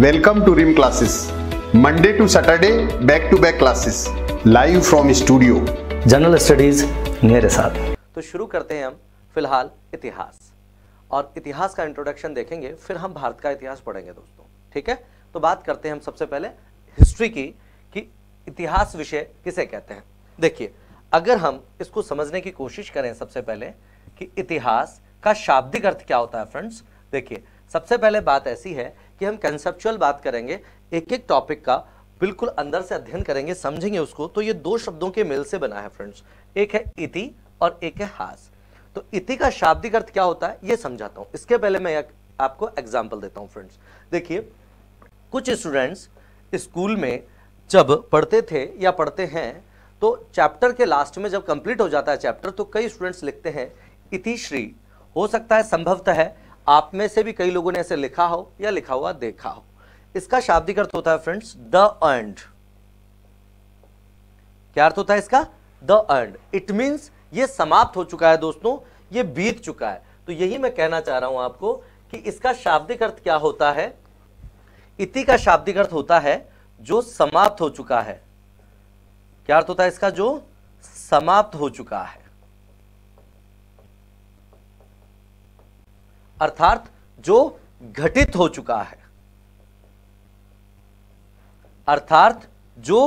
Welcome to रिम classes Monday to Saturday back to back classes live from studio general studies मेरे साथ तो शुरू करते हैं हम फिलहाल इतिहास और इतिहास का इंट्रोडक्शन देखेंगे फिर हम भारत का इतिहास पढ़ेंगे दोस्तों ठीक है तो बात करते हैं हम सबसे पहले हिस्ट्री की कि इतिहास विषय किसे कहते हैं देखिए अगर हम इसको समझने की कोशिश करें सबसे पहले कि इतिहास का शाब्दिक अर्थ क्या होता है फ्रेंड्स देखिए सबसे पहले बात ऐसी है कि हम कंसेप्चुअल बात करेंगे एक एक टॉपिक का बिल्कुल अंदर से अध्ययन करेंगे समझेंगे उसको तो ये दो शब्दों के मेल से बना है फ्रेंड्स एक है इति और एक है हास तो इति का शाब्दिक अर्थ क्या होता है ये समझाता हूँ इसके पहले मैं आपको एग्जाम्पल देता हूँ फ्रेंड्स देखिए कुछ स्टूडेंट्स स्कूल में जब पढ़ते थे या पढ़ते हैं तो चैप्टर के लास्ट में जब कंप्लीट हो जाता है चैप्टर तो कई स्टूडेंट्स लिखते हैं इतिश्री हो सकता है संभवतः है आप में से भी कई लोगों ने ऐसे लिखा हो या लिखा हुआ देखा हो इसका शाब्दिक अर्थ होता है फ्रेंड्स द अर्ड क्या अर्थ होता है इसका द अर्ड इट मीन्स ये समाप्त हो चुका है दोस्तों ये बीत चुका है तो यही मैं कहना चाह रहा हूं आपको कि इसका शाब्दिक अर्थ क्या होता है इति का शाब्दिक अर्थ होता है जो समाप्त हो चुका है क्या अर्थ होता है इसका जो समाप्त हो चुका है अर्थात जो घटित हो चुका है अर्थात जो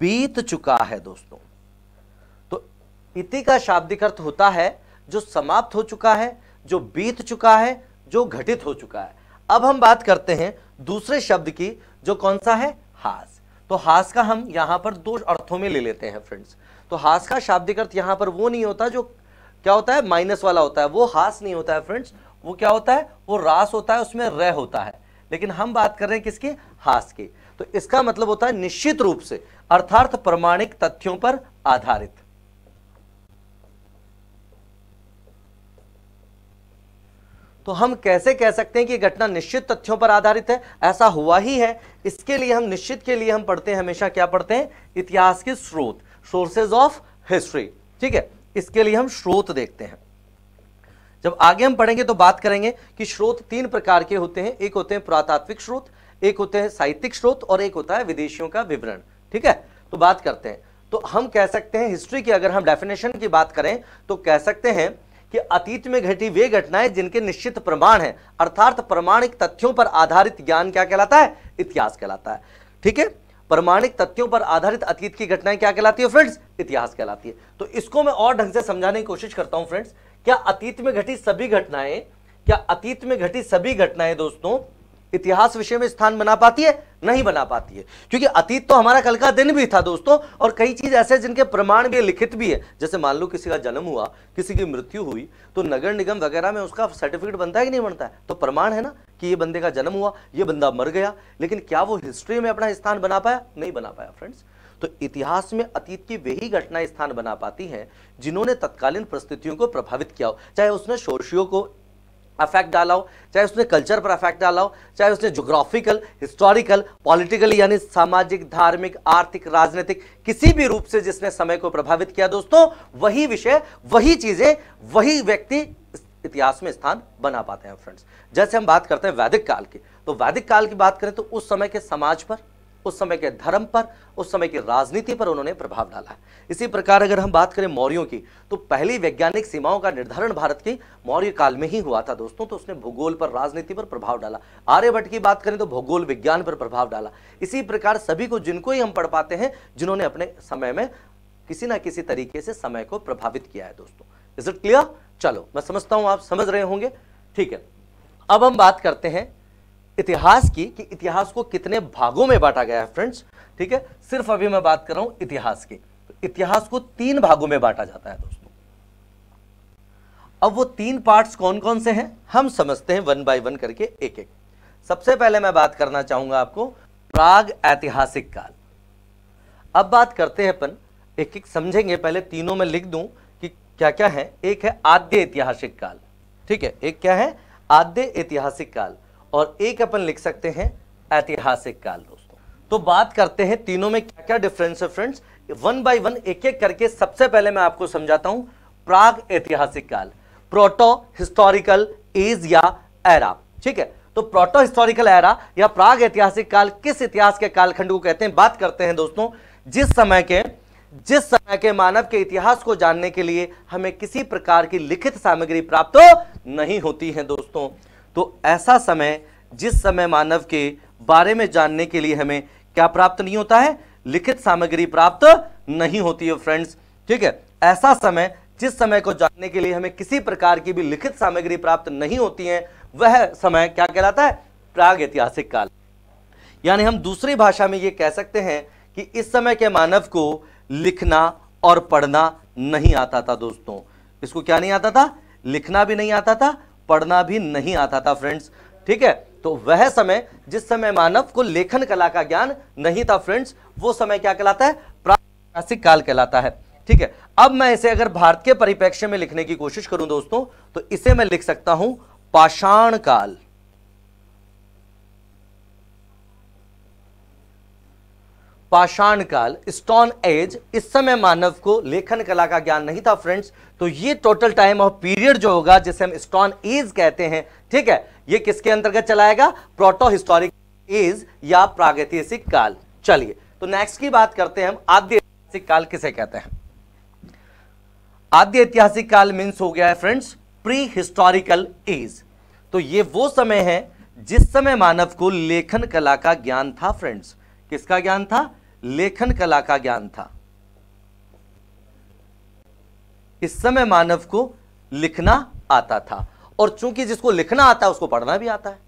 बीत चुका है दोस्तों तो इति का शाब्दिक अर्थ होता है जो समाप्त हो चुका है जो बीत चुका है जो घटित हो चुका है अब हम बात करते हैं दूसरे शब्द की जो कौन सा है हास तो हास का हम यहां पर दो अर्थों में ले लेते हैं फ्रेंड्स तो हास का शाब्दिक अर्थ यहां पर वो नहीं होता जो क्या होता है माइनस वाला होता है वो हास नहीं होता है फ्रेंड्स वो क्या होता है वो रास होता है उसमें रह होता है लेकिन हम बात कर रहे हैं किसकी हास की तो इसका मतलब होता है निश्चित रूप से अर्थार्थ प्रमाणिक तथ्यों पर आधारित तो हम कैसे कह सकते हैं कि घटना निश्चित तथ्यों पर आधारित है ऐसा हुआ ही है इसके लिए हम निश्चित के लिए हम पढ़ते हैं हमेशा क्या पढ़ते हैं इतिहास के स्रोत सोर्सेज ऑफ हिस्ट्री ठीक है इसके लिए हम स्रोत देखते हैं जब आगे हम पढ़ेंगे तो बात करेंगे कि स्रोत तीन प्रकार के होते हैं एक होते हैं पुरातात्विक स्रोत एक होते हैं साहित्यिक स्रोत और एक होता है विदेशियों का विवरण ठीक है तो बात करते हैं तो हम कह सकते हैं हिस्ट्री की अगर हम डेफिनेशन की बात करें तो कह सकते हैं कि अतीत में घटी वे घटनाएं जिनके निश्चित प्रमाण हैं अर्थात प्रमाणिक तथ्यों पर आधारित ज्ञान क्या कहलाता है इतिहास कहलाता है ठीक है प्रमाणिक तथ्यों पर आधारित अतीत की घटनाएं क्या कहलाती है फ्रेंड्स इतिहास कहलाती है तो इसको मैं और ढंग से समझाने की कोशिश करता हूं फ्रेंड्स क्या अतीत में घटी सभी घटनाएं क्या अतीत में घटी सभी घटनाएं दोस्तों इतिहास विषय में स्थान बना पाती है नहीं बना पाती है क्योंकि अतीत तो हमारा कल का दिन भी था दोस्तों और कई चीज ऐसे जिनके प्रमाण भी लिखित भी है जैसे मान लो किसी का जन्म हुआ किसी की मृत्यु हुई तो नगर निगम वगैरह में उसका सर्टिफिकेट बनता है कि नहीं बनता है तो प्रमाण है ना कि ये बंदे का जन्म हुआ ये बंदा मर गया लेकिन क्या वो हिस्ट्री में अपना स्थान बना पाया नहीं बना पाया फ्रेंड्स तो इतिहास में अतीत की वही घटना स्थान बना पाती हैं जिन्होंने तत्कालीन परिस्थितियों को प्रभावित किया हो चाहे उसने शोषियों को अफेक्ट डाला हो चाहे उसने कल्चर पर अफेक्ट डाला हो चाहे उसने जोग्राफिकल हिस्टोरिकल पॉलिटिकल यानी सामाजिक धार्मिक आर्थिक राजनीतिक किसी भी रूप से जिसने समय को प्रभावित किया दोस्तों वही विषय वही चीज़ें वही व्यक्ति इतिहास में स्थान बना पाते हैं फ्रेंड्स जैसे हम बात करते हैं वैदिक काल की तो वैदिक काल की बात करें तो उस समय के समाज पर उस समय के धर्म पर उस समय की राजनीति पर उन्होंने प्रभाव डाला इसी प्रकार अगर हम बात करें मौर्यों की तो पहली वैज्ञानिक सीमाओं का निर्धारण भारत की मौर्य काल में ही हुआ था दोस्तों तो उसने भूगोल पर राजनीति पर प्रभाव डाला आर्यभट्ट की बात करें तो भूगोल विज्ञान पर प्रभाव डाला इसी प्रकार सभी को जिनको ही हम पढ़ पाते हैं जिन्होंने अपने समय में किसी ना किसी तरीके से समय को प्रभावित किया है दोस्तों इज इट क्लियर चलो मैं समझता हूं आप समझ रहे होंगे ठीक है अब हम बात करते हैं इतिहास की कि इतिहास को कितने भागों में बांटा गया है फ्रेंड्स ठीक है सिर्फ अभी मैं बात कर रहा हूं इतिहास की तो इतिहास को तीन भागों में बांटा जाता है दोस्तों अब वो तीन पार्ट्स कौन कौन से हैं हम समझते हैं वन बाय वन करके एक एक सबसे पहले मैं बात करना चाहूंगा आपको प्राग ऐतिहासिक काल अब बात करते हैं अपन एक एक समझेंगे पहले तीनों में लिख दूं कि क्या क्या है एक है आद्य ऐतिहासिक काल ठीक है एक क्या है आद्य ऐतिहासिक काल और एक अपन लिख सकते हैं ऐतिहासिक काल दोस्तों तो बात करते हैं तीनों में क्या क्या डिफरेंस है फ्रेंड्स वन बाय वन एक एक करके सबसे पहले मैं आपको समझाता हूं प्राग ऐतिहासिक काल प्रोटो हिस्टोरिकल एज या एरा ठीक है तो प्रोटो हिस्टोरिकल एरा या प्राग ऐतिहासिक काल किस इतिहास के कालखंड को कहते हैं बात करते हैं दोस्तों जिस समय के जिस समय के मानव के इतिहास को जानने के लिए हमें किसी प्रकार की लिखित सामग्री प्राप्त नहीं होती है दोस्तों तो ऐसा समय जिस समय मानव के बारे में जानने के लिए हमें क्या प्राप्त नहीं होता है लिखित सामग्री प्राप्त नहीं होती है फ्रेंड्स ठीक है ऐसा समय जिस समय को जानने के लिए हमें किसी प्रकार की भी लिखित सामग्री प्राप्त नहीं होती है वह समय क्या कहलाता है प्राग ऐतिहासिक काल यानी हम दूसरी भाषा में यह कह सकते हैं कि इस समय के मानव को लिखना और पढ़ना नहीं आता था दोस्तों इसको क्या नहीं आता था लिखना भी नहीं आता था पढ़ना भी नहीं आता था फ्रेंड्स ठीक है तो वह समय जिस समय मानव को लेखन कला का ज्ञान नहीं था फ्रेंड्स वो समय क्या कहलाता है प्रागैतिहासिक काल कहलाता है ठीक है अब मैं इसे अगर भारत के परिप्रेक्ष्य में लिखने की कोशिश करूं दोस्तों तो इसे मैं लिख सकता हूं पाषाण काल पाषाण काल स्टोन एज इस समय मानव को लेखन कला का ज्ञान नहीं था फ्रेंड्स तो ये टोटल टाइम और पीरियड जो होगा जिसे हम स्टोन एज कहते हैं ठीक है ये किसके अंतर्गत चलाएगा प्रोटो हिस्टोरिक एज या प्रागैतिहासिक काल चलिए तो नेक्स्ट की बात करते हैं हम आद्य ऐतिहासिक काल किसे कहते हैं आद्य ऐतिहासिक काल मीन्स हो गया है फ्रेंड्स प्री हिस्टोरिकल एज तो ये वो समय है जिस समय मानव को लेखन कला का ज्ञान था फ्रेंड्स किसका ज्ञान था लेखन कला का ज्ञान था इस समय मानव को लिखना आता था और चूंकि जिसको लिखना आता है उसको पढ़ना भी आता है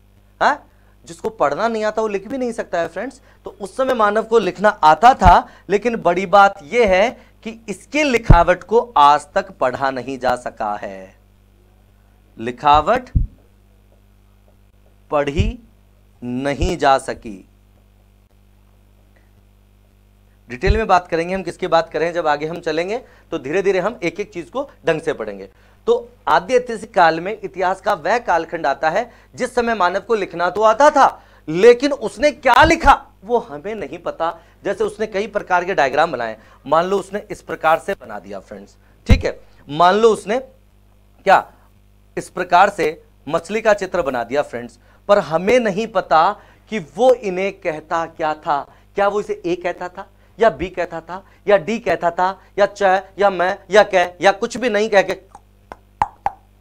हा? जिसको पढ़ना नहीं आता वो लिख भी नहीं सकता है फ्रेंड्स तो उस समय मानव को लिखना आता था लेकिन बड़ी बात यह है कि इसके लिखावट को आज तक पढ़ा नहीं जा सका है लिखावट पढ़ी नहीं जा सकी डिटेल में बात करेंगे हम किसकी बात करें जब आगे हम चलेंगे तो धीरे धीरे हम एक एक चीज़ को ढंग से पढ़ेंगे तो आद्य ऐतिहासिक काल में इतिहास का वह कालखंड आता है जिस समय मानव को लिखना तो आता था लेकिन उसने क्या लिखा वो हमें नहीं पता जैसे उसने कई प्रकार के डायग्राम बनाए मान लो उसने इस प्रकार से बना दिया फ्रेंड्स ठीक है मान लो उसने क्या इस प्रकार से मछली का चित्र बना दिया फ्रेंड्स पर हमें नहीं पता कि वो इन्हें कहता क्या था क्या वो इसे ए कहता था या बी कहता था या डी कहता था या च या मैं या कह या कुछ भी नहीं कह के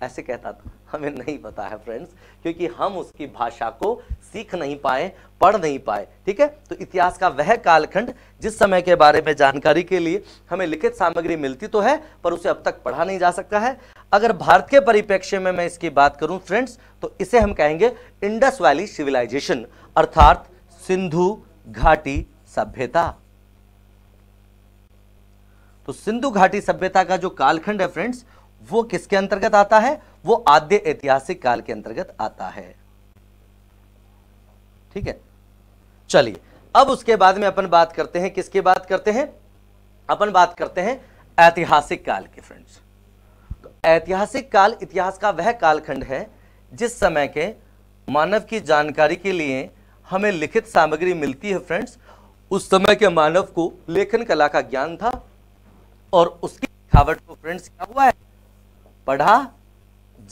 ऐसे कहता था हमें नहीं पता है फ्रेंड्स क्योंकि हम उसकी भाषा को सीख नहीं पाए पढ़ नहीं पाए ठीक है तो इतिहास का वह कालखंड जिस समय के बारे में जानकारी के लिए हमें लिखित सामग्री मिलती तो है पर उसे अब तक पढ़ा नहीं जा सकता है अगर भारत के परिप्रेक्ष्य में मैं इसकी बात करूं फ्रेंड्स तो इसे हम कहेंगे इंडस वैली सिविलाइजेशन अर्थात सिंधु घाटी सभ्यता तो सिंधु घाटी सभ्यता का जो कालखंड है फ्रेंड्स वो किसके अंतर्गत आता है वो आद्य ऐतिहासिक काल के अंतर्गत आता है ठीक है चलिए अब उसके बाद में अपन बात करते हैं किसकी बात करते हैं अपन बात करते हैं ऐतिहासिक काल के फ्रेंड्स तो ऐतिहासिक काल इतिहास का वह कालखंड है जिस समय के मानव की जानकारी के लिए हमें लिखित सामग्री मिलती है फ्रेंड्स उस समय के मानव को लेखन कला का ज्ञान था और उसकी लिखावट को फ्रेंड्स क्या हुआ है पढ़ा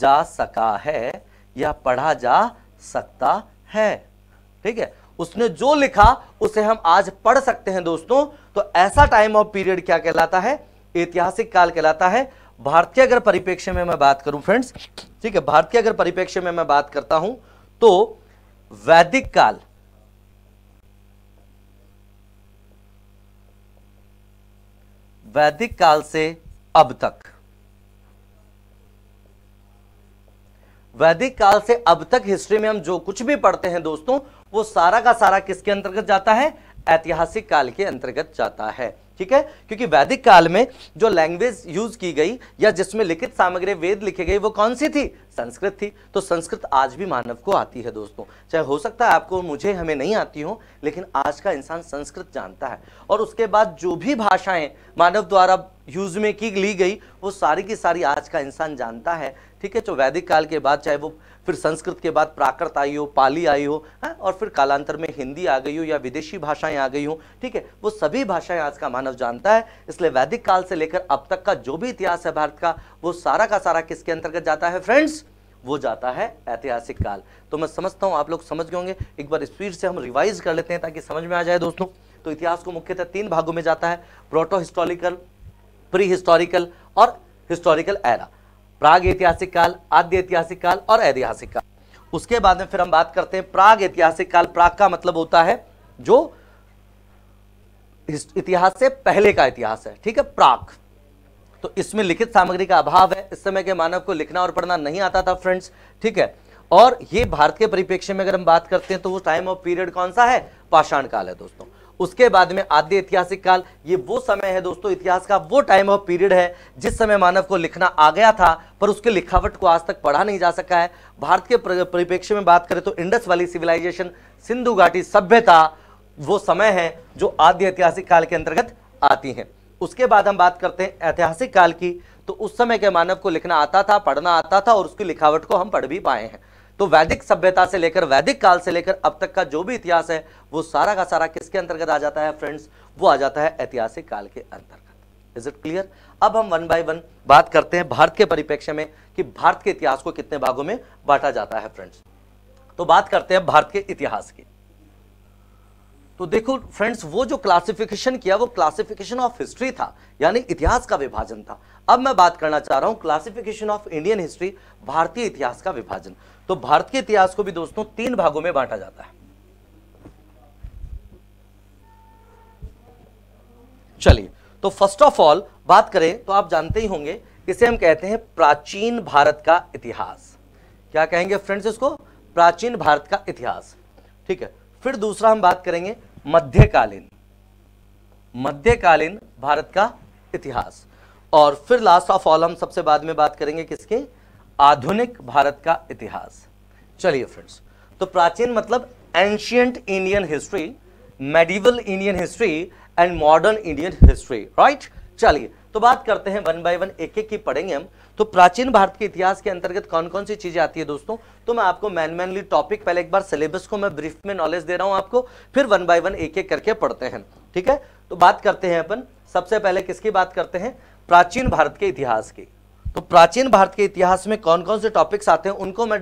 जा सका है या पढ़ा जा सकता है ठीक है उसने जो लिखा उसे हम आज पढ़ सकते हैं दोस्तों तो ऐसा टाइम ऑफ पीरियड क्या कहलाता है ऐतिहासिक काल कहलाता है भारतीय अगर परिप्रेक्ष्य में मैं बात करूं फ्रेंड्स ठीक है भारतीय अगर परिप्रेक्ष्य में मैं बात करता हूं तो वैदिक काल वैदिक काल से अब तक वैदिक काल से अब तक हिस्ट्री में हम जो कुछ भी पढ़ते हैं दोस्तों वो सारा का सारा किसके अंतर्गत जाता है ऐतिहासिक काल के अंतर्गत जाता है ठीक है क्योंकि वैदिक काल में जो लैंग्वेज यूज की गई या जिसमें लिखित सामग्री वेद लिखे गए वो कौन सी थी संस्कृत थी तो संस्कृत आज भी मानव को आती है दोस्तों चाहे हो सकता है आपको मुझे हमें नहीं आती हो लेकिन आज का इंसान संस्कृत जानता है और उसके बाद जो भी भाषाएं मानव द्वारा यूज में की ली गई वो सारी की सारी आज का इंसान जानता है ठीक है जो तो वैदिक काल के बाद चाहे वो फिर संस्कृत के बाद प्राकृत आई हो पाली आई हो है हाँ, और फिर कालांतर में हिंदी आ गई हो या विदेशी भाषाएं आ गई हो ठीक है वो सभी भाषाएं आज का मानव जानता है इसलिए वैदिक काल से लेकर अब तक का जो भी इतिहास है भारत का वो सारा का सारा किसके अंतर्गत जाता है फ्रेंड्स वो जाता है ऐतिहासिक काल तो मैं समझता हूँ आप लोग समझ गए होंगे एक बार स्पीड से हम रिवाइज कर लेते हैं ताकि समझ में आ जाए दोस्तों तो इतिहास को मुख्यतः तीन भागों में जाता है प्रोटो हिस्टोरिकल प्री हिस्टोरिकल और हिस्टोरिकल एरा प्राग ऐतिहासिक काल आद्य ऐतिहासिक काल और ऐतिहासिक काल उसके बाद में फिर हम बात करते हैं प्राग ऐतिहासिक काल प्राग का मतलब होता है जो इतिहास से पहले का इतिहास है ठीक है प्राग तो इसमें लिखित सामग्री का अभाव है इस समय के मानव को लिखना और पढ़ना नहीं आता था फ्रेंड्स ठीक है और ये भारत के परिप्रेक्ष्य में अगर हम बात करते हैं तो वो टाइम ऑफ पीरियड कौन सा है पाषाण काल है दोस्तों उसके बाद में आद्य ऐतिहासिक काल ये वो समय है दोस्तों इतिहास का वो टाइम ऑफ पीरियड है जिस समय मानव को लिखना आ गया था पर उसके लिखावट को आज तक पढ़ा नहीं जा सका है भारत के परिप्रेक्ष्य में बात करें तो इंडस वाली सिविलाइजेशन सिंधु घाटी सभ्यता वो समय है जो आद्य ऐतिहासिक काल के अंतर्गत आती है उसके बाद हम बात करते हैं ऐतिहासिक काल की तो उस समय के मानव को लिखना आता था पढ़ना आता था और उसकी लिखावट को हम पढ़ भी पाए हैं तो वैदिक सभ्यता से लेकर वैदिक काल से लेकर अब तक का जो भी इतिहास है वो सारा का सारा किसके अंतर्गत आ जाता है फ्रेंड्स वो आ जाता है ऐतिहासिक काल के अंतर्गत इज इट क्लियर अब हम वन बाय वन बात करते हैं भारत के परिप्रेक्ष्य में कि भारत के इतिहास को कितने भागों में बांटा जाता है फ्रेंड्स तो बात करते हैं भारत के इतिहास की तो देखो फ्रेंड्स वो जो क्लासिफिकेशन किया वो क्लासिफिकेशन ऑफ हिस्ट्री था यानी इतिहास का विभाजन था अब मैं बात करना चाह रहा हूं क्लासिफिकेशन ऑफ इंडियन हिस्ट्री भारतीय इतिहास का विभाजन तो भारतीय इतिहास को भी दोस्तों तीन भागों में बांटा जाता है चलिए तो फर्स्ट ऑफ ऑल बात करें तो आप जानते ही होंगे इसे हम कहते हैं प्राचीन भारत का इतिहास क्या कहेंगे फ्रेंड्स इसको प्राचीन भारत का इतिहास ठीक है फिर दूसरा हम बात करेंगे मध्यकालीन मध्यकालीन भारत का इतिहास और फिर लास्ट ऑफ ऑल हम सबसे बाद में बात करेंगे किसके आधुनिक भारत का इतिहास चलिए फ्रेंड्स तो प्राचीन मतलब ancient Indian history medieval Indian history and modern Indian history right चलिए तो बात करते हैं वन बाय वन एक एक की पढ़ेंगे हम तो प्राचीन भारत के इतिहास के अंतर्गत कौन कौन सी चीजें आती है दोस्तों तो मैं आपको मैन मैनली टॉपिक पहले एक बार सिलेबस को मैं ब्रीफ में नॉलेज दे रहा हूं आपको फिर वन बाय वन एक एक करके पढ़ते हैं ठीक है तो बात करते हैं अपन सबसे पहले किसकी बात करते हैं प्राचीन भारत के इतिहास की तो प्राचीन भारत के इतिहास में कौन कौन से टॉपिक्स आते हैं उनको मैं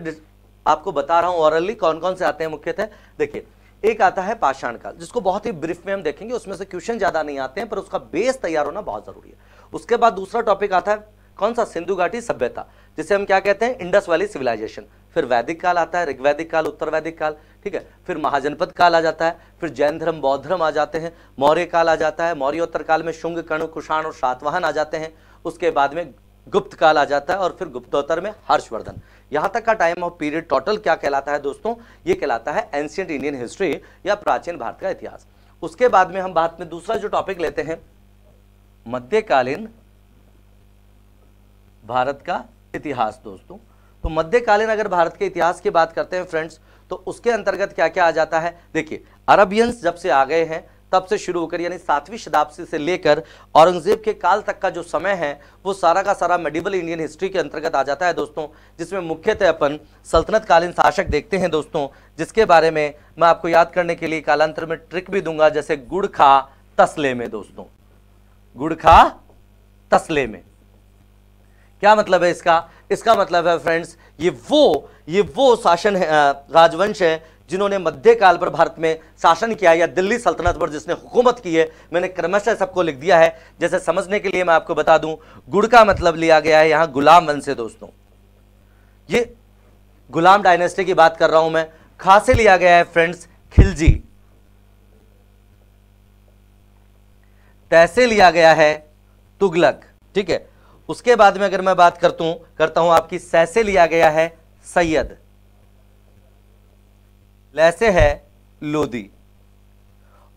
आपको बता रहा हूं ऑरली कौन कौन से आते हैं मुख्यतः देखिए एक आता है पाषाण काल जिसको बहुत ही ब्रीफ में हम देखेंगे उसमें से क्वेश्चन ज्यादा नहीं आते हैं पर उसका बेस तैयार होना बहुत जरूरी है उसके बाद दूसरा टॉपिक आता है कौन सा सिंधु घाटी सभ्यता जिसे हम क्या कहते हैं इंडस वैली सिविलाइजेशन फिर वैदिक काल आता है ऋग्वैदिक काल उत्तर वैदिक काल ठीक है फिर महाजनपद काल आ जाता है फिर जैन धर्म बौद्ध धर्म आ जाते हैं मौर्य काल आ जाता है मौर्योत्तर काल में शुंग कर्ण कुषाण और सातवाहन आ जाते हैं उसके बाद में गुप्त काल आ जाता है और फिर गुप्तोत्तर में हर्षवर्धन यहाँ तक का टाइम ऑफ पीरियड टोटल क्या कहलाता है दोस्तों ये कहलाता है एंशियंट इंडियन हिस्ट्री या प्राचीन भारत का इतिहास उसके बाद में हम भारत में दूसरा जो टॉपिक लेते हैं मध्यकालीन भारत का इतिहास दोस्तों तो मध्यकालीन अगर भारत के इतिहास की बात करते हैं फ्रेंड्स तो उसके अंतर्गत क्या क्या आ जाता है देखिए अरबियंस जब से आ गए हैं तब से शुरू होकर यानी सातवीं शताब्दी से लेकर औरंगजेब के काल तक का जो समय है वो सारा का सारा मेडिवल इंडियन हिस्ट्री के अंतर्गत आ जाता है दोस्तों जिसमें मुख्यतः अपन सल्तनतकालीन शासक देखते हैं दोस्तों जिसके बारे में मैं आपको याद करने के लिए कालांतर में ट्रिक भी दूंगा जैसे गुड़ खा तस्ले में दोस्तों गुड़ खा तस्ले में क्या मतलब है इसका इसका मतलब है फ्रेंड्स ये वो ये वो शासन है राजवंश है जिन्होंने मध्यकाल पर भारत में शासन किया या दिल्ली सल्तनत पर जिसने हुकूमत की है मैंने क्रमशः सबको लिख दिया है जैसे समझने के लिए मैं आपको बता दूं गुड़ का मतलब लिया गया है यहां गुलाम वंश है दोस्तों ये गुलाम डायनेस्टी की बात कर रहा हूं मैं खासे लिया गया है फ्रेंड्स खिलजी तैसे लिया गया है तुगलक ठीक है उसके बाद में अगर मैं बात करता हूं करता हूं आपकी सैसे लिया गया है सैयद लैसे है लोदी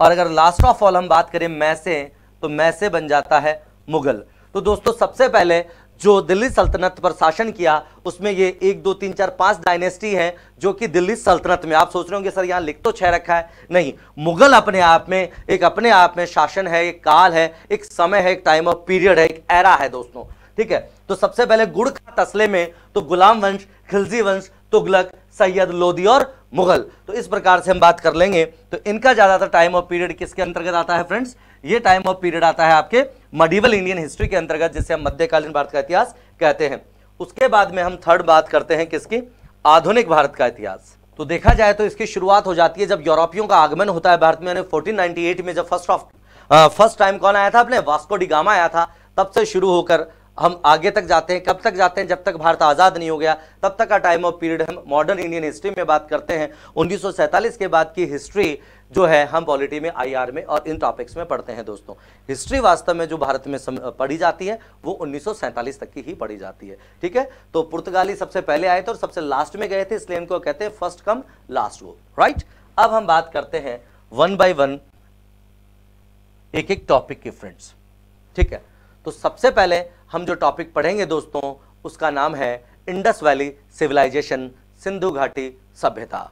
और अगर लास्ट ऑफ ऑल हम बात करें मैसे तो मैसे बन जाता है मुगल तो दोस्तों सबसे पहले जो दिल्ली सल्तनत पर शासन किया उसमें ये एक दो तीन चार पांच डायनेस्टी हैं जो कि दिल्ली सल्तनत में आप सोच रहे होंगे सर यहाँ लिख तो छह रखा है नहीं मुगल अपने आप में एक अपने आप में शासन है एक काल है एक समय है एक टाइम ऑफ पीरियड है एक एरा है दोस्तों ठीक है तो सबसे पहले गुड़ खा तस्ले में तो गुलाम वंश खिलजी वंश तुगलक सैयद लोधी और मुगल तो इस प्रकार से हम बात कर लेंगे तो इनका ज़्यादातर टाइम ऑफ पीरियड किसके अंतर्गत आता है फ्रेंड्स ये टाइम ऑफ पीरियड आता है आपके मडिवल इंडियन हिस्ट्री के अंतर्गत जिसे हम मध्यकालीन भारत का इतिहास कहते हैं उसके बाद में हम थर्ड बात करते हैं किसकी आधुनिक भारत का इतिहास तो देखा जाए तो इसकी शुरुआत हो जाती है जब यूरोपियों का आगमन होता है भारत में फोर्टीन में जब फर्स्ट ऑफ फर्स्ट टाइम कौन आया था अपने वास्को डिगामा आया था तब से शुरू होकर हम आगे तक जाते हैं कब तक जाते हैं जब तक भारत आज़ाद नहीं हो गया तब तक का टाइम ऑफ पीरियड हम मॉडर्न इंडियन हिस्ट्री में बात करते हैं उन्नीस के बाद की हिस्ट्री जो है हम पॉलिटी में आई में और इन टॉपिक्स में पढ़ते हैं दोस्तों हिस्ट्री वास्तव में जो भारत में पढ़ी जाती है वो उन्नीस तक की ही पढ़ी जाती है ठीक है तो पुर्तगाली सबसे पहले आए थे और सबसे लास्ट में गए थे इसलिए इनको कहते हैं फर्स्ट कम लास्ट वो राइट अब हम बात करते हैं वन बाई वन एक एक टॉपिक के फ्रेंड्स ठीक है तो सबसे पहले हम जो टॉपिक पढ़ेंगे दोस्तों उसका नाम है इंडस वैली सिविलाइजेशन सिंधु घाटी सभ्यता